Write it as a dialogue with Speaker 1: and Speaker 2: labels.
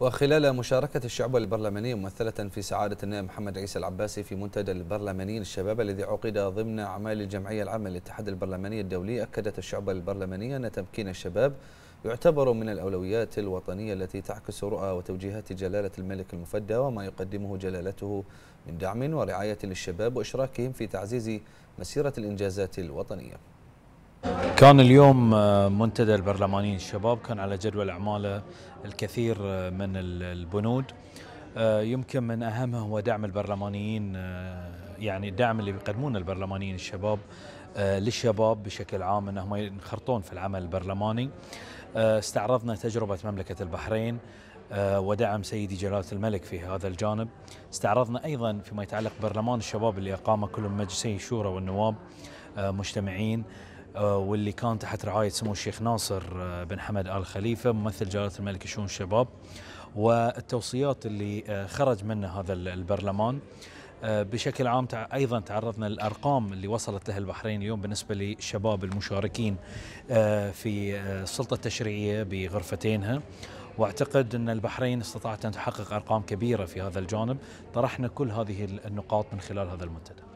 Speaker 1: وخلال مشاركة الشعب البرلماني ممثلة في سعادة النائب محمد عيسى العباسي في منتدى البرلمانيين الشباب الذي عقد ضمن أعمال الجمعية العامة للاتحاد البرلماني الدولي أكدت الشعب البرلماني أن تمكين الشباب يعتبر من الأولويات الوطنية التي تعكس رؤى وتوجيهات جلالة الملك المفدى وما يقدمه جلالته من دعم ورعاية للشباب وإشراكهم في تعزيز مسيرة الإنجازات الوطنية
Speaker 2: كان اليوم آه، منتدى البرلمانيين الشباب كان على جدول اعماله الكثير آه، من البنود آه، يمكن من اهمها هو دعم البرلمانيين يعني الدعم اللي بيقدمونه البرلمانيين الشباب للشباب بشكل عام انهم ينخرطون في العمل البرلماني استعرضنا تجربه مملكه البحرين ودعم سيدي جلالة الملك في هذا الجانب استعرضنا أيضا فيما يتعلق برلمان الشباب اللي أقام كل مجلسي الشورى والنواب مجتمعين آه، واللي كان تحت رعاية سمو الشيخ ناصر آه، بن حمد آل خليفة ممثل جلالة الملك شؤون الشباب والتوصيات اللي آه، خرج منه هذا البرلمان بشكل عام ايضا تعرضنا للارقام اللي وصلت لها البحرين اليوم بالنسبه للشباب المشاركين في السلطه التشريعيه بغرفتينها واعتقد ان البحرين استطاعت ان تحقق ارقام كبيره في هذا الجانب طرحنا كل هذه النقاط من خلال هذا المنتدى